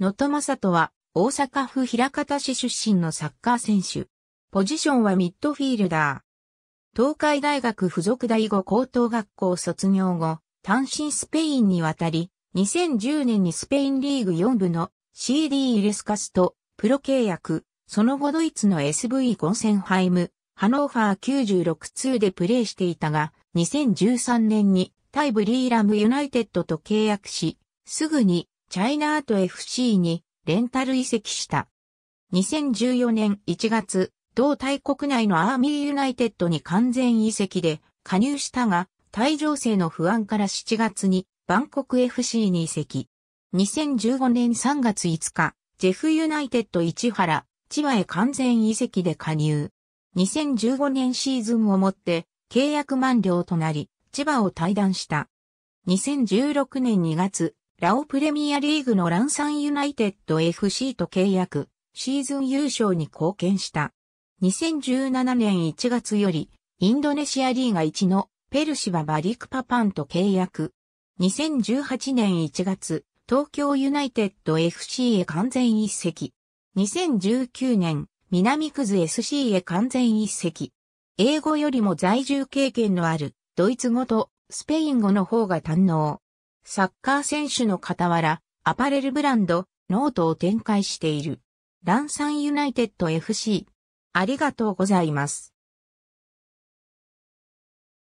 野戸正人は、大阪府平方市出身のサッカー選手。ポジションはミッドフィールダー。東海大学附属第五高等学校卒業後、単身スペインに渡り、2010年にスペインリーグ4部の CD イレスカスとプロ契約、その後ドイツの SV ゴンセンハイム、ハノーファー96 2でプレーしていたが、2013年にタイブリーラムユナイテッドと契約し、すぐにチャイナート FC にレンタル移籍した。2014年1月、同大国内のアーミーユナイテッドに完全移籍で加入したが、退場制の不安から7月にバンコク FC に移籍。2015年3月5日、ジェフユナイテッド市原、千葉へ完全移籍で加入。2015年シーズンをもって契約満了となり、千葉を退団した。2016年2月、ラオプレミアリーグのランサンユナイテッド FC と契約、シーズン優勝に貢献した。2017年1月より、インドネシアリーガ1のペルシバ・バリクパパンと契約。2018年1月、東京ユナイテッド FC へ完全一席。2019年、南クズ SC へ完全一席。英語よりも在住経験のある、ドイツ語とスペイン語の方が堪能。サッカー選手の傍ら、アパレルブランド、ノートを展開している。ランサンユナイテッド FC。ありがとうございます。